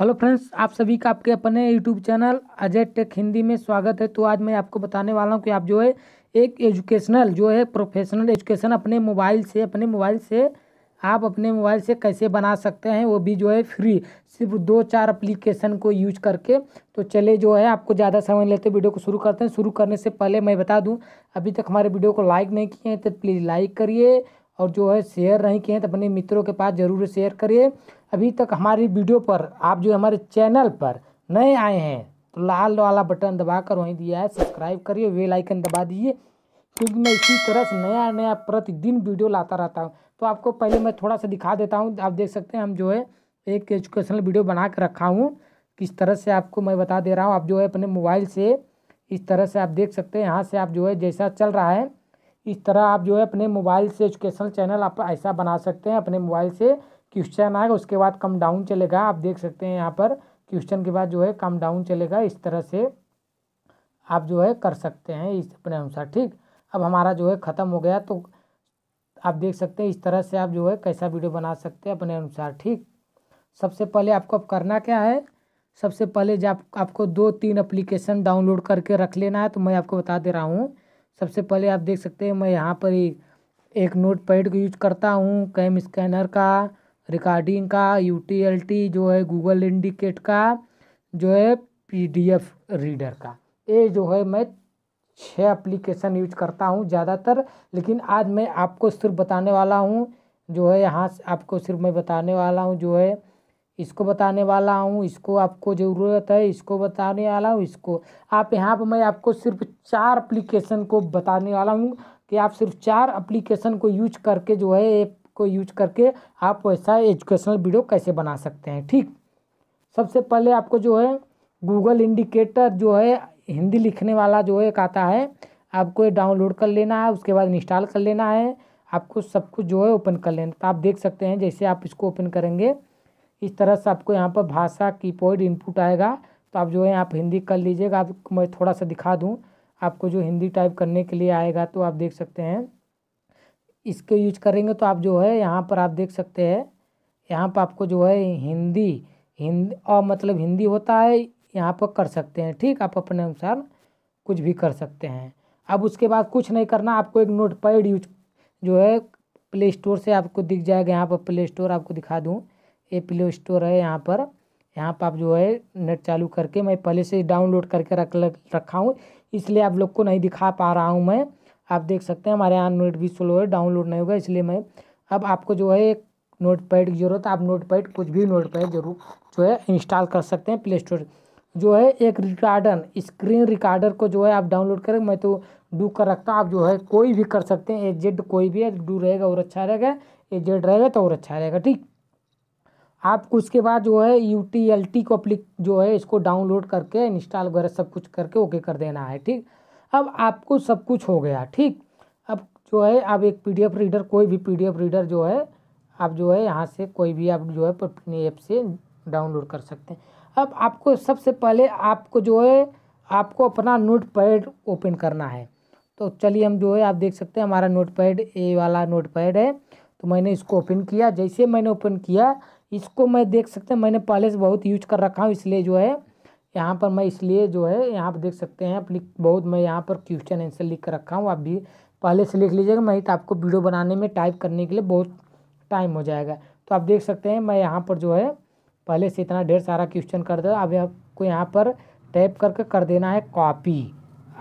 hello friends आप सभी का आपके अपने YouTube channel Ajay Tech Hindi में स्वागत है तो आज मैं आपको बताने वाला हूँ कि आप जो है एक एजुकेशनल जो है प्रोफेशनल एजुकेशन अपने मोबाइल से अपने मोबाइल से आप अपने मोबाइल से कैसे बना सकते हैं वो भी जो है फ्री सिर्फ दो चार अप्लीकेशन को यूज करके तो चले जो है आपको ज़्यादा समय लेते वीडियो को शुरू करते हैं शुरू करने से पहले मैं बता दूँ अभी तक हमारे वीडियो को लाइक नहीं किए हैं तो प्लीज़ लाइक करिए और जो है शेयर नहीं किए हैं तो अपने मित्रों के पास ज़रूर शेयर करिए अभी तक हमारी वीडियो पर आप जो हमारे चैनल पर नए आए हैं तो लाल वाला बटन दबा कर वहीं दिया है सब्सक्राइब करिए वेल आइकन दबा दीजिए क्योंकि तो मैं इसी तरह से नया नया प्रतिदिन वीडियो लाता रहता हूँ तो आपको पहले मैं थोड़ा सा दिखा देता हूँ आप देख सकते हैं हम जो है एक एजुकेशनल वीडियो बना के रखा हूँ किस तरह से आपको मैं बता दे रहा हूँ आप जो है अपने मोबाइल से इस तरह से आप देख सकते हैं यहाँ से आप जो है जैसा चल रहा है इस तरह आप जो है अपने मोबाइल से एजुकेशनल चैनल आप ऐसा बना सकते हैं अपने मोबाइल से क्वेश्चन आएगा उसके बाद कम डाउन चलेगा आप देख सकते हैं यहाँ पर क्वेश्चन के बाद जो है कम डाउन चलेगा इस तरह से आप जो है कर सकते हैं इस अपने अनुसार ठीक अब हमारा जो है ख़त्म हो गया तो आप देख सकते हैं इस तरह से आप जो है कैसा वीडियो बना सकते हैं अपने अनुसार ठीक सबसे पहले आपको अब करना क्या है सबसे पहले जब आपको दो तीन एप्लीकेशन डाउनलोड करके रख लेना है तो मैं आपको बता दे रहा हूँ सबसे पहले आप देख सकते हैं मैं यहाँ पर एक नोट पैड को यूज करता हूँ कैम स्कैनर का रिकॉर्डिंग का यूटीएलटी जो है गूगल इंडिकेट का जो है पीडीएफ रीडर का ये जो है मैं छः एप्लीकेशन यूज करता हूँ ज़्यादातर लेकिन आज मैं आपको सिर्फ बताने वाला हूँ जो है यहाँ से आपको सिर्फ मैं बताने वाला हूँ जो है इसको बताने वाला हूँ इसको आपको ज़रूरत है इसको बताने वाला हूँ इसको आप यहाँ पर मैं आपको सिर्फ चार एप्लीकेशन को बताने वाला हूँ कि आप सिर्फ चार एप्लीकेशन को यूज करके जो है को यूज करके आप वैसा एजुकेशनल वीडियो कैसे बना सकते हैं ठीक सबसे पहले आपको जो है गूगल इंडिकेटर जो है हिंदी लिखने वाला जो है एक आता है आपको ये डाउनलोड कर लेना है उसके बाद इंस्टॉल कर लेना है आपको सब कुछ जो है ओपन कर लेना तो आप देख सकते हैं जैसे आप इसको ओपन करेंगे इस तरह से आपको यहाँ पर भाषा कीबोर्ड इनपुट आएगा तो आप जो है आप हिंदी कर लीजिएगा आप मैं थोड़ा सा दिखा दूँ आपको जो हिंदी टाइप करने के लिए आएगा तो आप देख सकते हैं इसको यूज करेंगे तो आप जो है यहाँ पर आप देख सकते हैं यहाँ पर आपको जो है हिंदी हिंद और मतलब हिंदी होता है यहाँ पर कर सकते हैं ठीक आप अपने अनुसार कुछ भी कर सकते हैं अब उसके बाद कुछ नहीं करना आपको एक नोट पैड यूज जो है प्ले स्टोर से आपको दिख जाएगा यहाँ पर प्ले स्टोर आपको दिखा दूँ ये प्ले स्टोर है यहाँ पर यहाँ पर आप जो है नेट चालू करके मैं पहले से डाउनलोड करके रख रखा हूँ इसलिए आप लोग को नहीं दिखा पा रहा हूँ मैं आप देख सकते हैं हमारे यहाँ नेट भी स्लो है डाउनलोड नहीं होगा इसलिए मैं अब आपको जो है एक नोट पैड की ज़रूरत है आप नोट पैड कुछ भी नोट पैड जरूर जो है इंस्टॉल कर सकते हैं प्ले स्टोर जो है एक रिकार्डन स्क्रीन रिकार्डर को जो है आप डाउनलोड करें मैं तो डू कर रखता हूँ आप जो है कोई भी कर सकते हैं ए जेड कोई भी है डू रहेगा और अच्छा रहेगा ए जेड रहेगा तो और अच्छा रहेगा ठीक आप उसके बाद जो है यू टी एल टी को अप्लिक जो है इसको डाउनलोड करके इंस्टॉल वगैरह सब कुछ करके ओके कर देना है ठीक अब आपको सब कुछ हो गया ठीक अब जो है आप एक पीडीएफ रीडर कोई भी पीडीएफ रीडर जो है आप जो है यहाँ से कोई भी आप जो है अपने ऐप से डाउनलोड कर सकते हैं अब आपको सबसे पहले आपको जो है आपको अपना नोट पैड ओपन करना है तो चलिए हम जो है आप देख सकते हैं हमारा नोट पैड ए वाला नोट पैड है तो मैंने इसको ओपन किया जैसे मैंने ओपन किया इसको मैं देख सकते हैं मैंने पहले से बहुत यूज कर रखा हूँ इसलिए जो है यहाँ पर मैं इसलिए जो है यहाँ पर देख सकते हैं आप लिख बहुत मैं यहाँ पर क्वेश्चन आंसर लिख कर रखा हूँ आप भी पहले से लिख लीजिएगा नहीं तो आपको वीडियो बनाने में टाइप करने के लिए बहुत टाइम हो जाएगा तो आप देख सकते हैं मैं यहाँ पर जो है पहले से इतना ढेर सारा क्वेश्चन कर दो अब आपको यहाँ पर टाइप करके कर देना है कॉपी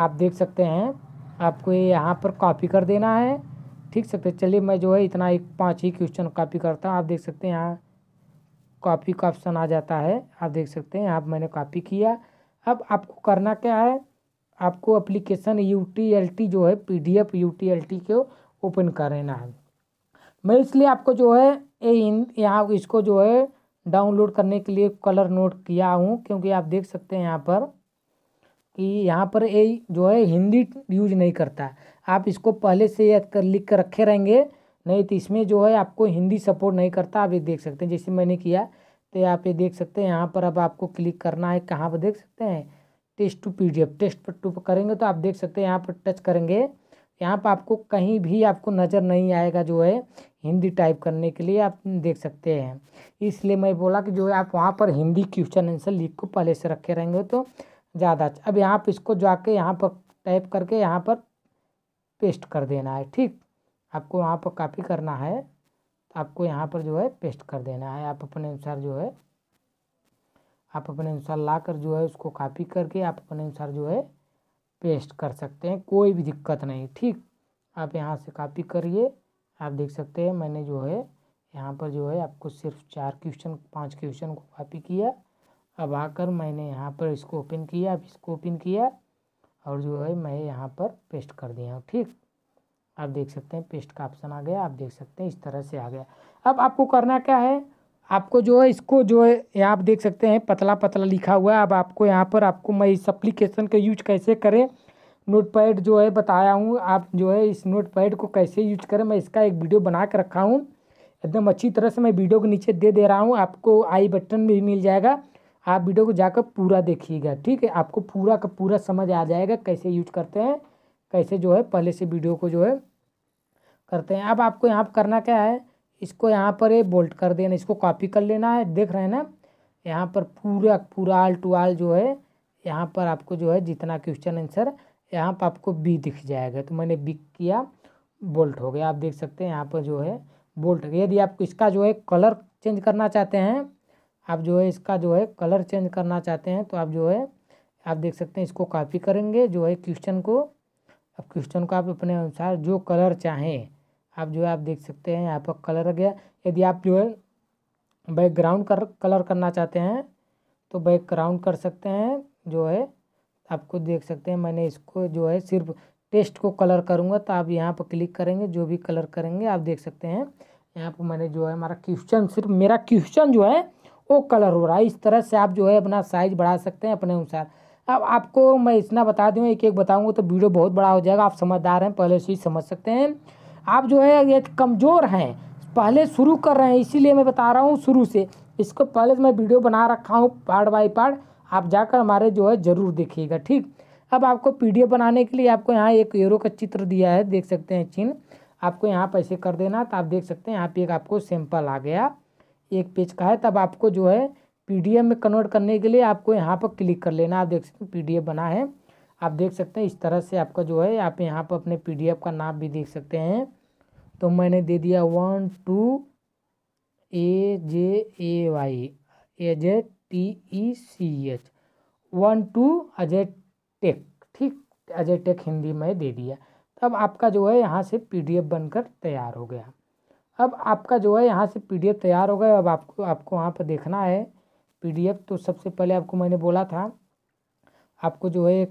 आप देख सकते हैं आपको ये यहाँ पर कॉपी कर देना है ठीक सकते चलिए मैं जो है इतना एक पाँच ही क्वेश्चन कॉपी करता हूँ आप देख सकते हैं यहाँ कॉपी का ऑप्शन आ जाता है आप देख सकते हैं यहाँ मैंने कॉपी किया अब आपको करना क्या है आपको अप्लीकेशन यू टी जो है P D F U T को ओपन करना है मैं इसलिए आपको जो है इन यहाँ इसको जो है डाउनलोड करने के लिए कलर नोट किया हूँ क्योंकि आप देख सकते हैं यहाँ पर कि यहाँ पर ये जो है हिंदी यूज नहीं करता आप इसको पहले से कर लिख कर रखे रहेंगे नहीं तो इसमें जो है आपको हिंदी सपोर्ट नहीं करता आप ये देख सकते हैं जैसे मैंने किया तो यहाँ पे देख सकते हैं यहाँ पर अब आपको क्लिक करना है कहाँ पर देख सकते हैं टेस्ट टू एफ टेस्ट पर टू पर करेंगे तो आप देख सकते हैं यहाँ पर टच करेंगे यहाँ पर आपको कहीं भी आपको नज़र नहीं आएगा जो है हिंदी टाइप करने के लिए आप देख सकते हैं इसलिए मैं बोला कि जो है आप वहाँ पर हिंदी क्वेश्चन आंसर लिख को पहले से रखे रहेंगे तो ज़्यादा अच्छा अब यहाँ पर इसको जाके यहाँ पर टाइप करके यहाँ पर पेस्ट कर देना है ठीक आपको वहाँ पर कापी करना है आपको यहाँ पर जो है पेस्ट कर देना है आप अपने अनुसार जो है आप अपने अनुसार ला कर जो है उसको कॉपी करके आप अपने अनुसार जो है पेस्ट कर सकते हैं कोई भी दिक्कत नहीं ठीक आप यहाँ से कॉपी करिए आप देख सकते हैं मैंने जो है यहाँ पर जो है आपको सिर्फ चार क्वेश्चन पांच क्वेश्चन को कॉपी किया अब आकर मैंने यहाँ पर इसको ओपन किया अब इसको ओपन किया और जो है मैं यहाँ पर पेस्ट कर दिया ठीक आप देख सकते हैं पेस्ट का ऑप्शन आ गया आप देख सकते हैं इस तरह से आ गया अब आपको करना क्या है आपको जो है इसको जो है यहाँ आप देख सकते हैं पतला पतला लिखा हुआ है अब आपको यहाँ पर आपको मैं इस अप्लीकेशन का यूज कैसे करें नोट पैड जो है बताया हूँ आप जो है इस नोट पैड को कैसे यूज करें मैं इसका एक वीडियो बना कर रखा हूँ एकदम अच्छी तरह से मैं वीडियो को नीचे दे दे रहा हूँ आपको आई बटन भी मिल जाएगा आप वीडियो को जाकर पूरा देखिएगा ठीक है आपको पूरा का पूरा समझ आ जाएगा कैसे यूज करते हैं कैसे जो है पहले से वीडियो को जो है करते हैं अब आपको यहाँ पर करना क्या है इसको यहाँ पर ये बोल्ट कर देना इसको कॉपी कर लेना है देख रहे हैं ना यहाँ पर पूरा पूरा आल टू आल जो है यहाँ पर आपको जो है जितना क्वेश्चन आंसर यहाँ पर आपको बी दिख जाएगा तो मैंने बी किया बोल्ट हो गया आप देख सकते हैं यहाँ पर जो है बोल्ट यदि आप इसका जो है कलर चेंज करना चाहते हैं आप जो है इसका जो है कलर चेंज करना चाहते हैं तो आप जो है आप देख सकते हैं इसको कॉपी करेंगे जो है क्वेश्चन को अब क्वेश्चन को आप अपने अनुसार जो कलर चाहें आप जो है आप देख सकते हैं यहाँ पर कलर गया यदि आप जो है बैकग्राउंड कर कलर करना चाहते हैं तो बैकग्राउंड कर सकते हैं जो है आपको देख सकते हैं मैंने इसको जो है सिर्फ टेस्ट को कलर करूँगा तो आप यहाँ पर क्लिक करेंगे जो भी कलर करेंगे आप देख सकते हैं यहाँ पर मैंने जो है हमारा क्वेश्चन सिर्फ मेरा क्वेश्चन जो है वो कलर हो रहा है इस तरह से आप जो है अपना साइज बढ़ा सकते हैं अपने अनुसार अब आपको मैं इतना बता दूँ एक एक बताऊँगा तो वीडियो बहुत बड़ा हो जाएगा आप समझदार हैं पहले से ही समझ सकते हैं आप जो है ये कमज़ोर हैं पहले शुरू कर रहे हैं इसीलिए मैं बता रहा हूँ शुरू से इसको पहले मैं वीडियो बना रखा हूँ पार्ट बाई पार्ट आप जाकर हमारे जो है ज़रूर देखिएगा ठीक अब आपको पी बनाने के लिए आपको यहाँ एक एरो का चित्र दिया है देख सकते हैं चिन्ह आपको यहाँ पैसे कर देना तो आप देख सकते हैं यहाँ पे एक आपको सैंपल आ गया एक पेज का है तब आपको जो है पीडीएफ में कन्वर्ट करने के लिए आपको यहाँ पर क्लिक कर लेना आप देख सकते हैं पीडीएफ बना है आप देख सकते हैं इस तरह से आपका जो है आप यहाँ पर अपने पीडीएफ का नाम भी देख सकते हैं तो मैंने दे दिया one two A J A Y A J T E C H one two Ajay Tech ठीक अजय टेक हिंदी में दे दिया तब आपका जो है यहाँ से पीडीएफ बनकर तैयार हो गया अब आपका जो है यहाँ से पीडीएफ तैयार हो गया अब आपको आपको वहाँ पर देखना है पीडीएफ तो सबसे पहले आपको मैंने बोला था आपको जो है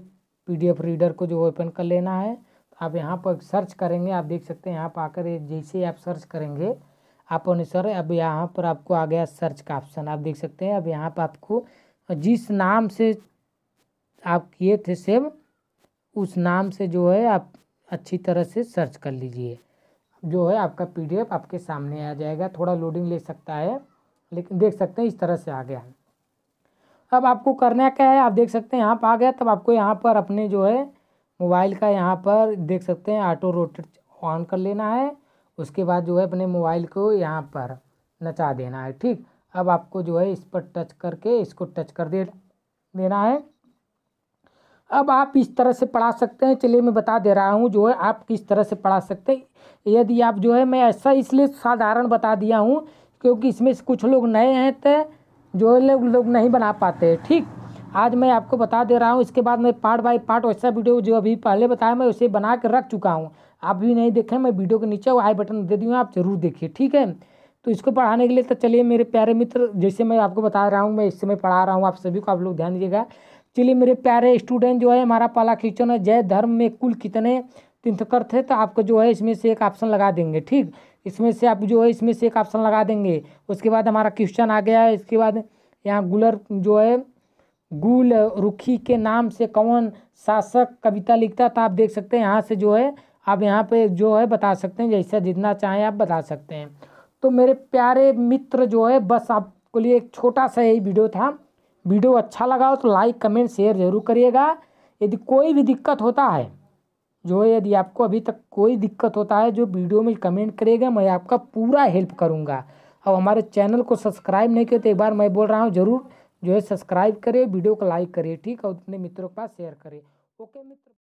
पीडीएफ रीडर को जो ओपन कर लेना है तो आप यहाँ पर सर्च करेंगे आप देख सकते हैं यहाँ पर आकर जैसे आप सर्च करेंगे आप अनुसार अब यहाँ पर आपको आ गया सर्च का ऑप्शन आप देख सकते हैं अब यहाँ पर आपको जिस नाम से आप किए थे सेव उस नाम से जो है आप अच्छी तरह से सर्च कर लीजिए जो है आपका पीडीएफ आपके सामने आ जाएगा थोड़ा लोडिंग ले सकता है लेकिन देख सकते हैं इस तरह से आ गया अब आपको करना क्या है आप देख सकते हैं यहाँ पर आ गया तब आपको यहाँ पर अपने जो है मोबाइल का यहाँ पर देख सकते हैं ऑटो रोटेट ऑन कर लेना है उसके बाद जो है अपने मोबाइल को यहाँ पर नचा देना है ठीक अब आपको जो है इस पर टच करके इसको टच कर दे देना है अब आप इस तरह से पढ़ा सकते हैं चलिए मैं बता दे रहा हूँ जो है आप किस तरह से पढ़ा सकते हैं यदि आप जो है मैं ऐसा इसलिए साधारण बता दिया हूँ क्योंकि इसमें कुछ लोग नए हैं तो जो लोग लोग नहीं बना पाते ठीक आज मैं आपको बता दे रहा हूँ इसके बाद मैं पार्ट बाय पार्ट वैसा वीडियो जो अभी पहले बताया मैं उसे बना कर रख चुका हूँ आप भी नहीं देखें मैं वीडियो के नीचे आई बटन दे दूँगा आप ज़रूर देखिए ठीक है तो इसको पढ़ाने के लिए तो चलिए मेरे प्यारे मित्र जैसे मैं आपको बता रहा हूँ मैं इस समय पढ़ा रहा हूँ आप सभी को आप लोग ध्यान दीजिएगा चलिए मेरे प्यारे स्टूडेंट जो है हमारा पहला क्वेश्चन है जय धर्म में कुल कितने तीर्थकर थे तो आपको जो है इसमें से एक ऑप्शन लगा देंगे ठीक इसमें से आप जो है इसमें से एक ऑप्शन लगा देंगे उसके बाद हमारा क्वेश्चन आ गया है इसके बाद यहाँ गुलर जो है गुल रुखी के नाम से कौन शासक कविता लिखता था तो आप देख सकते हैं यहाँ से जो है आप यहाँ पे जो है बता सकते हैं जैसा जितना चाहें आप बता सकते हैं तो मेरे प्यारे मित्र जो है बस आपके लिए एक छोटा सा यही वीडियो था वीडियो अच्छा लगा हो तो लाइक कमेंट शेयर जरूर करिएगा यदि कोई भी दिक्कत होता है जो यदि आपको अभी तक कोई दिक्कत होता है जो वीडियो में कमेंट करेगा मैं आपका पूरा हेल्प करूँगा और हमारे चैनल को सब्सक्राइब नहीं किया तो एक बार मैं बोल रहा हूँ ज़रूर जो है सब्सक्राइब करें वीडियो को लाइक करें ठीक और अपने मित्रों के पास शेयर करें ओके मित्र